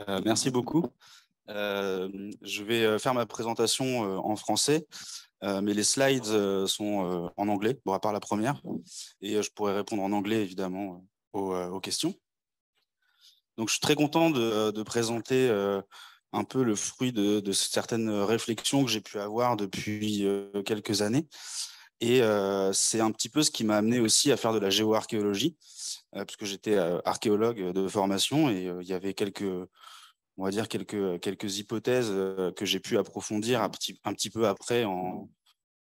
Euh, merci beaucoup. Euh, je vais euh, faire ma présentation en français, mais les slides sont en anglais, bon, à part la première, et je pourrai répondre en anglais évidemment aux, questions. Donc, je suis très content de, présenter un peu le fruit de, de certaines réflexions que j'ai pu avoir depuis quelques années. Et c'est un petit peu ce qui m'a amené aussi à faire de la géoarchéologie puisque j'étais archéologue de formation et il y avait quelques on va dire, quelques, euh, quelques hypothèses euh, que j'ai pu approfondir un petit, peu après en,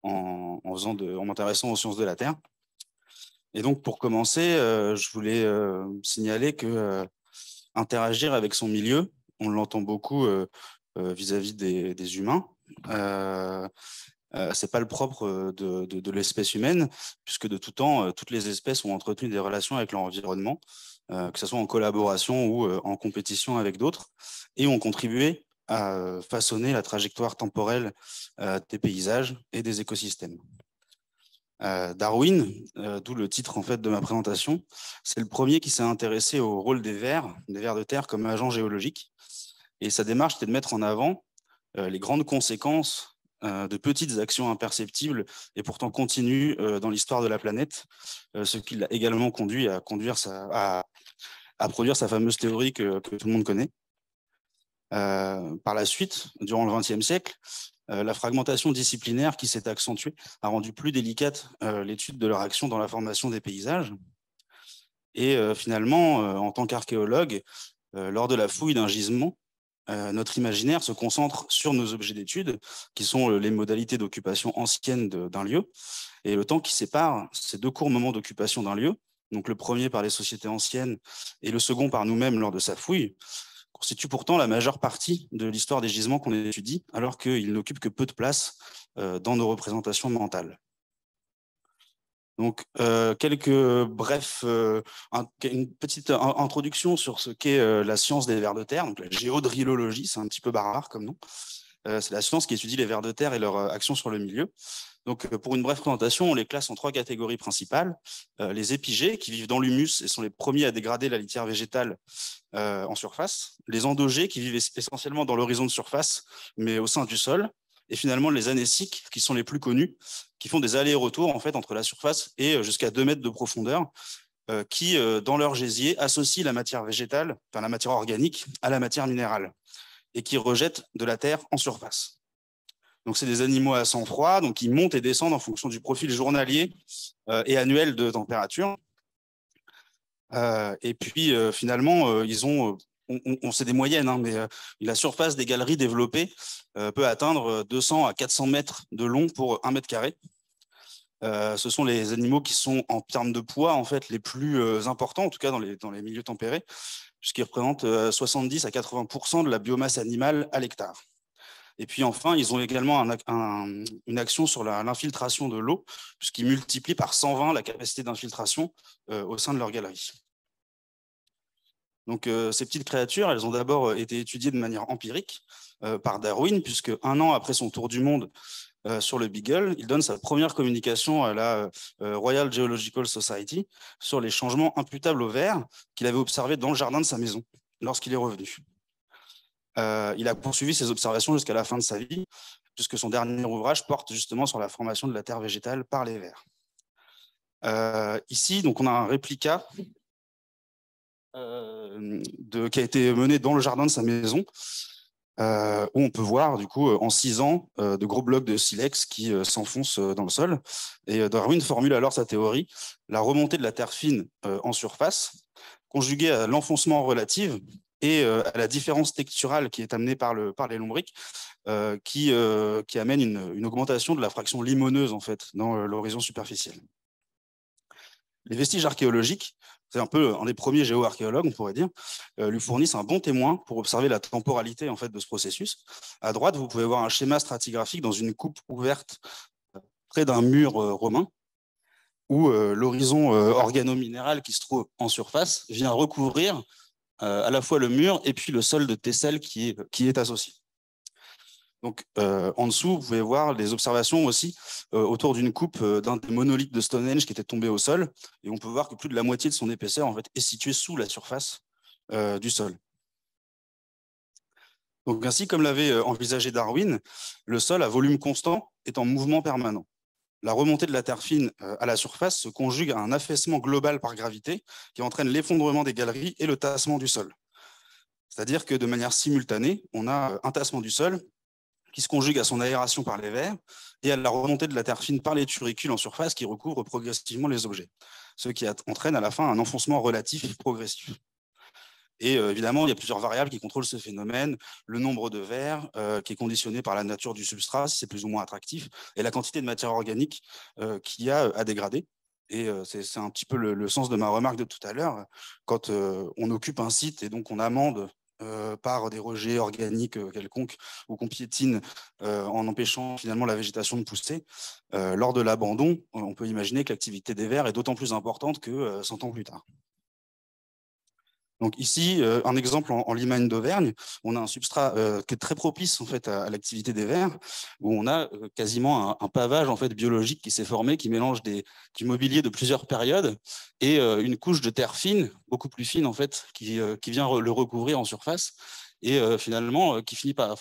m'intéressant aux sciences de la Terre. Et donc, pour commencer, euh, je voulais signaler que interagir avec son milieu, on l'entend beaucoup vis-à-vis des, humains, euh, c'est pas le propre euh, de, l'espèce humaine, puisque de tout temps, euh, toutes les espèces ont entretenu des relations avec l'environnement, que ce soit en collaboration ou en compétition avec d'autres, et ont contribué à façonner la trajectoire temporelle des paysages et des écosystèmes. Darwin, d'où le titre en fait de ma présentation, c'est le premier qui s'est intéressé au rôle des vers, des vers de terre comme agents géologiques. Et sa démarche était de mettre en avant les grandes conséquences euh, de petites actions imperceptibles et pourtant continues euh, dans l'histoire de la planète, euh, ce qui l'a également conduit à, produire sa fameuse théorie que, tout le monde connaît. par la suite, durant le XXe siècle, la fragmentation disciplinaire qui s'est accentuée a rendu plus délicate l'étude de leur action dans la formation des paysages. Et finalement, en tant qu'archéologue, lors de la fouille d'un gisement, euh, notre imaginaire se concentre sur nos objets d'étude, qui sont euh, les modalités d'occupation ancienne d'un lieu, et le temps qui sépare ces deux courts moments d'occupation d'un lieu, donc le premier par les sociétés anciennes et le second par nous-mêmes lors de sa fouille, constitue pourtant la majeure partie de l'histoire des gisements qu'on étudie, alors qu'ils n'occupe que peu de place euh, dans nos représentations mentales. Donc, euh, quelques euh, brefs, euh, une petite introduction sur ce qu'est euh, la science des vers de terre, donc la géodrilologie, c'est un petit peu barbare comme nom. c'est la science qui étudie les vers de terre et leur action sur le milieu. Donc, pour une brève présentation, on les classe en trois catégories principales. les épigées, qui vivent dans l'humus et sont les premiers à dégrader la litière végétale en surface. Les endogées, qui vivent essentiellement dans l'horizon de surface, mais au sein du sol et finalement les anéciques, qui sont les plus connus, qui font des allers-retours en fait entre la surface et euh, jusqu'à 2 mètres de profondeur, euh, qui, euh, dans leur gésier, associent la matière végétale, enfin la matière organique, à la matière minérale, et qui rejettent de la terre en surface. Donc, c'est des animaux à sang froid, donc ils montent et descendent en fonction du profil journalier et annuel de température. et puis, finalement, ils ont on, sait des moyennes, hein, mais euh, la surface des galeries développées euh, peut atteindre 200 euh, à 400 mètres de long pour 1 mètre carré. ce sont les animaux qui sont en termes de poids en fait les plus importants, en tout cas dans les, dans les milieux tempérés, puisqu'ils représentent 70 à 80 de la biomasse animale à l'hectare. Et puis enfin, ils ont également une action sur l'infiltration de l'eau, puisqu'ils multiplient par 120 la capacité d'infiltration au sein de leurs galeries. Donc euh, ces petites créatures, elles ont d'abord euh, été étudiées de manière empirique euh, par Darwin, puisque un an après son tour du monde sur le Beagle, il donne sa première communication à la Royal Geological Society sur les changements imputables aux vers qu'il avait observés dans le jardin de sa maison lorsqu'il est revenu. il a poursuivi ses observations jusqu'à la fin de sa vie, puisque son dernier ouvrage porte justement sur la formation de la terre végétale par les vers. ici, donc, on a un réplica euh, de, qui a été menée dans le jardin de sa maison. Euh, où on peut voir du coup en six ans euh, de gros blocs de silex qui s'enfoncent dans le sol. Et Darwin formule alors sa théorie la remontée de la terre fine en surface, conjuguée à l'enfoncement relatif et à la différence texturale qui est amenée par, le, par les lombriques, qui, qui, amène une, une, augmentation de la fraction limoneuse en fait dans l'horizon superficiel. Les vestiges archéologiques c'est un peu un des premiers géoarchéologues, on pourrait dire, euh, lui fournissent un bon témoin pour observer la temporalité en fait de ce processus. À droite, vous pouvez voir un schéma stratigraphique dans une coupe ouverte euh, près d'un mur euh, romain, où l'horizon organominéral qui se trouve en surface vient recouvrir à la fois le mur et puis le sol de Tessel qui qui est associé. Donc, euh, en dessous, vous pouvez voir les observations aussi euh, autour d'une coupe euh, d'un des monolithes de Stonehenge qui était tombé au sol. Et on peut voir que plus de la moitié de son épaisseur en fait, est située sous la surface du sol. Donc, ainsi comme l'avait envisagé Darwin, le sol à volume constant est en mouvement permanent. La remontée de la terre fine à la surface se conjugue à un affaissement global par gravité qui entraîne l'effondrement des galeries et le tassement du sol. C'est-à-dire que de manière simultanée, on a un tassement du sol qui se conjugue à son aération par les vers et à la remontée de la terre fine par les turicules en surface qui recouvrent progressivement les objets, ce qui entraîne à la fin un enfoncement relatif progressif. Et euh, évidemment, il y a plusieurs variables qui contrôlent ce phénomène. Le nombre de vers, euh, qui est conditionné par la nature du substrat, si c'est plus ou moins attractif, et la quantité de matière organique euh, qu'il y a à dégrader. Et c'est un petit peu le, sens de ma remarque de tout à l'heure. Quand on occupe un site et donc on amende euh, par des rejets organiques euh, quelconques ou qu'on piétine euh, en empêchant finalement la végétation de pousser. lors de l'abandon, on peut imaginer que l'activité des vers est d'autant plus importante que 100 ans plus tard. Donc ici, euh, un exemple en, limagne d'Auvergne, on a un substrat euh, qui est très propice fait à, l'activité des vers, où on a euh, quasiment un, pavage en fait biologique qui s'est formé, qui mélange des, du mobilier de plusieurs périodes et une couche de terre fine, beaucoup plus fine en fait, qui, vient le recouvrir en surface et finalement qui finit par,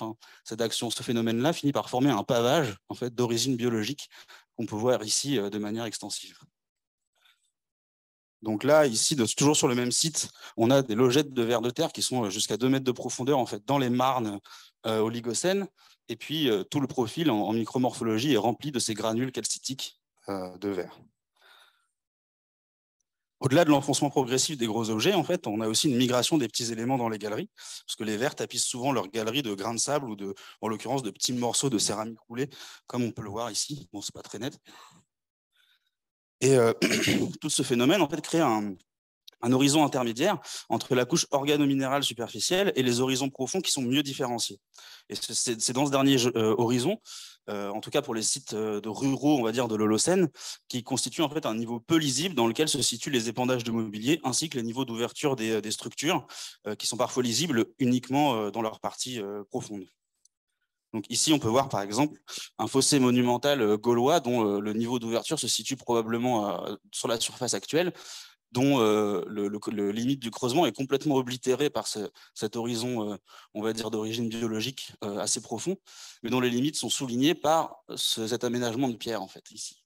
cette action, ce phénomène-là finit par former un pavage en fait d'origine biologique qu'on peut voir ici de manière extensive. Donc là, ici, toujours sur le même site, on a des logettes de verre de terre qui sont euh, jusqu'à 2 mètres de profondeur, en fait, dans les marnes euh, oligocènes. Et puis, euh, tout le profil en, micromorphologie est rempli de ces granules calcitiques de verre. Au-delà de l'enfoncement progressif des gros objets, en fait, on a aussi une migration des petits éléments dans les galeries, parce que les verres tapissent souvent leurs galeries de grains de sable ou, de, en l'occurrence, de petits morceaux de céramique roulée, comme on peut le voir ici. Bon, n'est pas très net. Et euh, tout ce phénomène, crée un, horizon intermédiaire entre la couche organo superficielle et les horizons profonds qui sont mieux différenciés. Et c'est dans ce dernier euh, horizon, euh, en tout cas pour les sites de ruraux, on va dire, de l'Holocène, qui constitue en fait un niveau peu lisible dans lequel se situent les épandages de mobilier ainsi que les niveaux d'ouverture des, des, structures qui sont parfois lisibles uniquement dans leur partie profonde. Donc ici, on peut voir par exemple un fossé monumental euh, gaulois dont euh, le niveau d'ouverture se situe probablement euh, sur la surface actuelle, dont le, limite du creusement est complètement oblitéré par cet horizon, on va dire, d'origine biologique assez profond, mais dont les limites sont soulignées par cet aménagement de pierre, en fait, ici.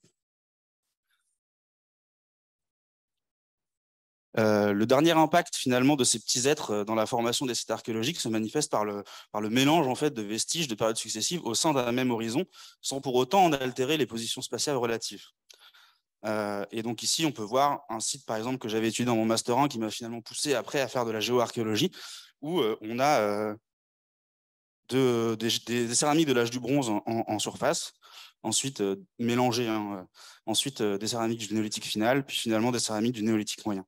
Euh, le dernier impact finalement de ces petits êtres euh, dans la formation des sites archéologiques se manifeste par le, mélange en fait de vestiges de périodes successives au sein d'un même horizon, sans pour autant en altérer les positions spatiales relatives. Euh, et donc ici, on peut voir un site par exemple que j'avais étudié dans mon master 1 qui m'a finalement poussé après à faire de la géoarchéologie, où on a des, céramiques de l'âge du bronze en, surface, ensuite mélangées, hein, ensuite des céramiques du néolithique final, puis finalement des céramiques du néolithique moyen.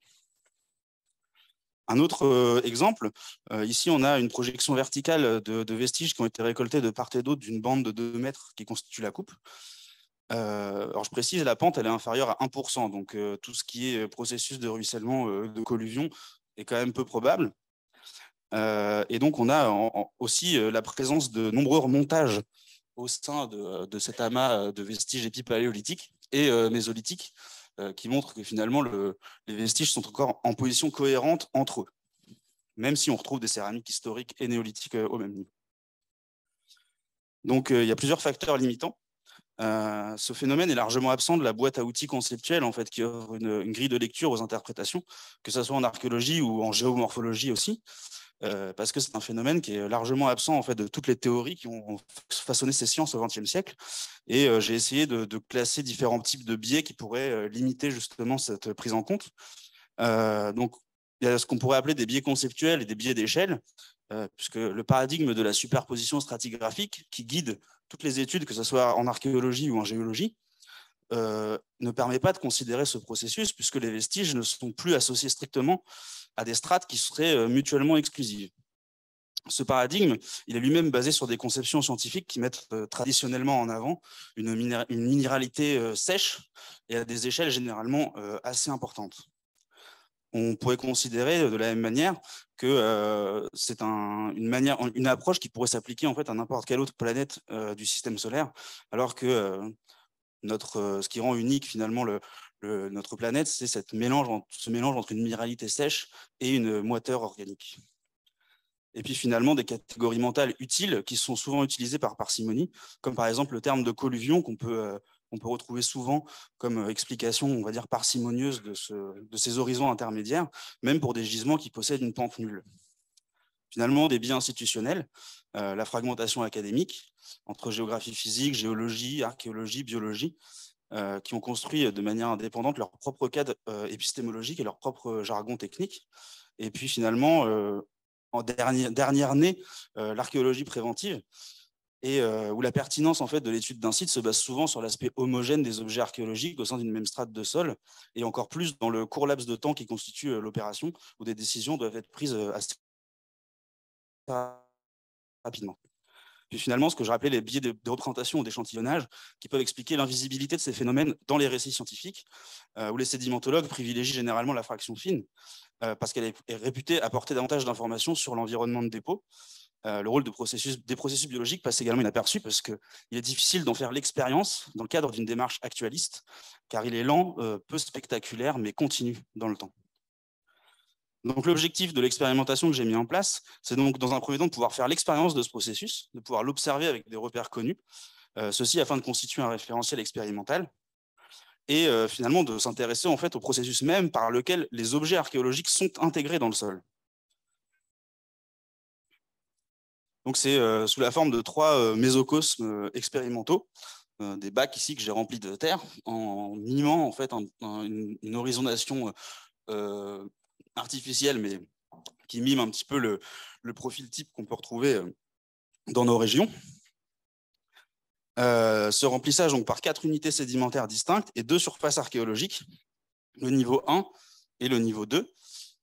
Un autre euh, exemple, euh, ici on a une projection verticale de, vestiges qui ont été récoltés de part et d'autre d'une bande de 2 mètres qui constitue la coupe. Euh, je précise, la pente elle est inférieure à 1%, donc tout ce qui est processus de ruissellement, de colluvion est quand même peu probable. et donc on a aussi la présence de nombreux remontages au sein de, cet amas de vestiges épipaléolithiques et mésolithiques, euh, qui montrent que finalement les vestiges sont encore en position cohérente entre eux, même si on retrouve des céramiques historiques et néolithiques euh, au même niveau. Donc euh, il y a plusieurs facteurs limitants. ce phénomène est largement absent de la boîte à outils conceptuelle en fait, qui offre une grille de lecture aux interprétations, que ce soit en archéologie ou en géomorphologie aussi. Euh, parce que c'est un phénomène qui est largement absent en fait de toutes les théories qui ont façonné ces sciences au XXe siècle. Et euh, j'ai essayé de, classer différents types de biais qui pourraient euh, limiter justement cette prise en compte. donc, il y a ce qu'on pourrait appeler des biais conceptuels et des biais d'échelle, puisque le paradigme de la superposition stratigraphique qui guide toutes les études, que ce soit en archéologie ou en géologie, euh, ne permet pas de considérer ce processus puisque les vestiges ne sont plus associés strictement à des strates qui seraient euh, mutuellement exclusives. Ce paradigme, il est lui-même basé sur des conceptions scientifiques qui mettent euh, traditionnellement en avant une, minéralité sèche et à des échelles généralement assez importantes on pourrait considérer de la même manière que c'est une, approche qui pourrait s'appliquer en fait à n'importe quelle autre planète du système solaire, alors que notre, euh, ce qui rend unique finalement notre planète, c'est cette mélange, ce mélange entre une minéralité sèche et une moiteur organique. Et puis finalement, des catégories mentales utiles qui sont souvent utilisées par parcimonie, comme par exemple le terme de colluvion qu'on peut, euh, peut retrouver souvent comme euh, explication, on va dire, parcimonieuse de ces horizons intermédiaires, même pour des gisements qui possèdent une pente nulle. Finalement, des biens institutionnels, euh, la fragmentation académique entre géographie physique, géologie, archéologie, biologie, euh, qui ont construit de manière indépendante leur propre cadre euh, épistémologique et leur propre jargon technique. Et puis finalement, en dernière, dernière année, l'archéologie préventive, où la pertinence en fait, de l'étude d'un site se base souvent sur l'aspect homogène des objets archéologiques au sein d'une même strate de sol, et encore plus dans le court laps de temps qui constitue l'opération, où des décisions doivent être prises assez rapidement. Puis finalement, ce que je rappelais, les biais de, représentation ou d'échantillonnage qui peuvent expliquer l'invisibilité de ces phénomènes dans les récits scientifiques, euh, où les sédimentologues privilégient généralement la fraction fine, euh, parce qu'elle est, réputée apporter davantage d'informations sur l'environnement de dépôt. Euh, le rôle des processus biologiques passe également inaperçu, parce qu'il est difficile d'en faire l'expérience dans le cadre d'une démarche actualiste, car il est lent, peu spectaculaire, mais continu dans le temps. Donc l'objectif de l'expérimentation que j'ai mis en place, c'est donc dans un premier temps de pouvoir faire l'expérience de ce processus, de pouvoir l'observer avec des repères connus, euh, ceci afin de constituer un référentiel expérimental et euh, finalement de s'intéresser en fait au processus même par lequel les objets archéologiques sont intégrés dans le sol. Donc c'est euh, sous la forme de trois mésocosmes expérimentaux, des bacs ici que j'ai remplis de terre en mimant en fait une, horizonation... horizontation artificielle, mais qui mime un petit peu le, profil type qu'on peut retrouver euh, dans nos régions. Euh, ce remplissage donc, par quatre unités sédimentaires distinctes et deux surfaces archéologiques, le niveau 1 et le niveau 2,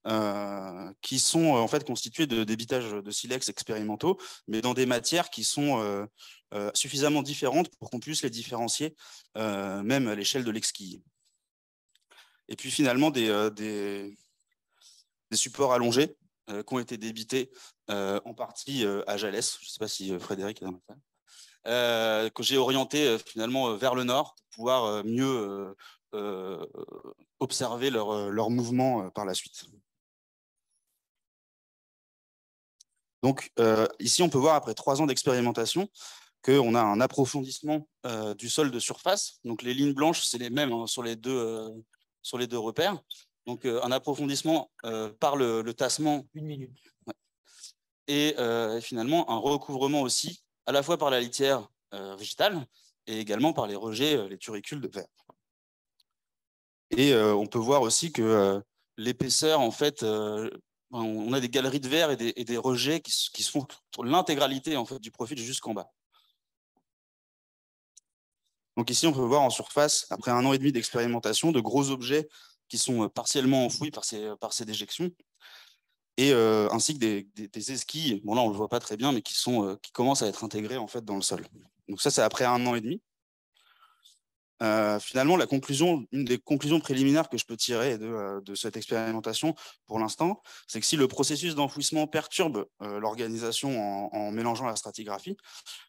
euh, qui sont en fait constitués de débitages de silex expérimentaux, mais dans des matières qui sont suffisamment différentes pour qu'on puisse les différencier, même à l'échelle de l'exquille. Et puis finalement, des des supports allongés euh, qui ont été débités euh, en partie euh, à Jalès. Je ne sais pas si Frédéric est dans que j'ai orienté finalement vers le nord pour pouvoir mieux observer leur, mouvement par la suite. Donc ici, on peut voir après trois ans d'expérimentation, qu'on a un approfondissement du sol de surface. Donc les lignes blanches, c'est les mêmes hein, sur, les deux, sur les deux repères. Donc euh, un approfondissement euh, par le, tassement. Une minute. Et euh, finalement un recouvrement aussi, à la fois par la litière végétale et également par les rejets, les turicules de verre. Et on peut voir aussi que l'épaisseur, en fait, ben, on a des galeries de verre et des, rejets qui, se font l'intégralité en fait, du profil jusqu'en bas. Donc ici, on peut voir en surface, après un an et demi d'expérimentation, de gros objets qui sont euh, partiellement enfouis par ces, euh, par ces déjections, et euh, ainsi que des, esquilles, bon là on ne le voit pas très bien, mais qui, sont, qui commencent à être intégrées en fait dans le sol. Donc ça, c'est après un an et demi. finalement, la conclusion, une des conclusions préliminaires que je peux tirer de, cette expérimentation pour l'instant, c'est que si le processus d'enfouissement perturbe l'organisation en, mélangeant la stratigraphie,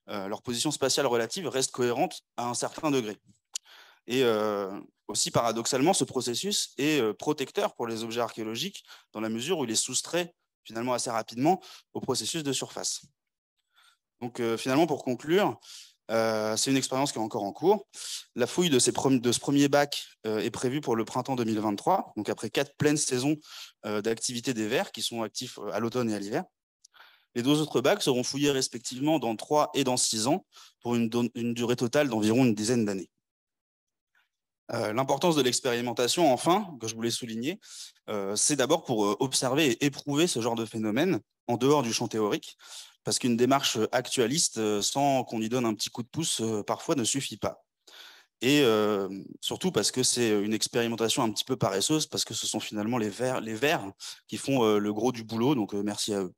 leur position spatiale relative reste cohérente à un certain degré. Et euh, aussi, paradoxalement, ce processus est euh, protecteur pour les objets archéologiques dans la mesure où il est soustrait finalement assez rapidement au processus de surface. Donc euh, finalement, pour conclure, c'est une expérience qui est encore en cours. La fouille de, ce premier bac est prévue pour le printemps 2023, donc après quatre pleines saisons d'activité des vers qui sont actifs à l'automne et à l'hiver. Les deux autres bacs seront fouillés respectivement dans trois et dans six ans pour une durée totale d'environ une dizaine d'années. Euh, l'importance de l'expérimentation, enfin, que je voulais souligner, euh, c'est d'abord pour euh, observer et éprouver ce genre de phénomène en dehors du champ théorique, parce qu'une démarche actualiste, sans qu'on y donne un petit coup de pouce, parfois ne suffit pas. Et surtout parce que c'est une expérimentation un petit peu paresseuse, parce que ce sont finalement les vers, les verts qui font le gros du boulot, donc merci à eux.